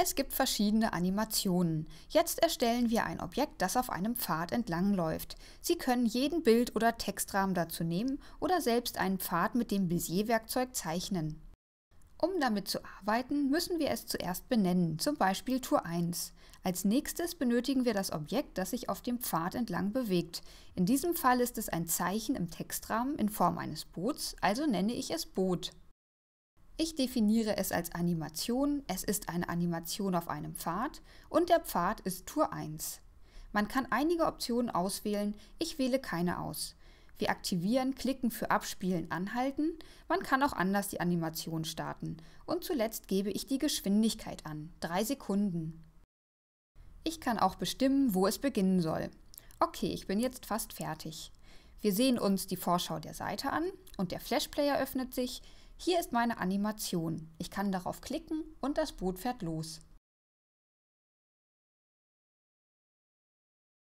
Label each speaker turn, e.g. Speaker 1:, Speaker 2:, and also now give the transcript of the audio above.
Speaker 1: Es gibt verschiedene Animationen. Jetzt erstellen wir ein Objekt, das auf einem Pfad entlang läuft. Sie können jeden Bild- oder Textrahmen dazu nehmen oder selbst einen Pfad mit dem Bezier-Werkzeug zeichnen. Um damit zu arbeiten, müssen wir es zuerst benennen, zum Beispiel Tour 1. Als nächstes benötigen wir das Objekt, das sich auf dem Pfad entlang bewegt. In diesem Fall ist es ein Zeichen im Textrahmen in Form eines Boots, also nenne ich es Boot. Ich definiere es als Animation. Es ist eine Animation auf einem Pfad und der Pfad ist Tour 1. Man kann einige Optionen auswählen, ich wähle keine aus. Wir aktivieren, klicken für Abspielen, anhalten. Man kann auch anders die Animation starten. Und zuletzt gebe ich die Geschwindigkeit an, 3 Sekunden. Ich kann auch bestimmen, wo es beginnen soll. Okay, ich bin jetzt fast fertig. Wir sehen uns die Vorschau der Seite an und der Flashplayer öffnet sich. Hier ist meine Animation. Ich kann darauf klicken und das Boot fährt los.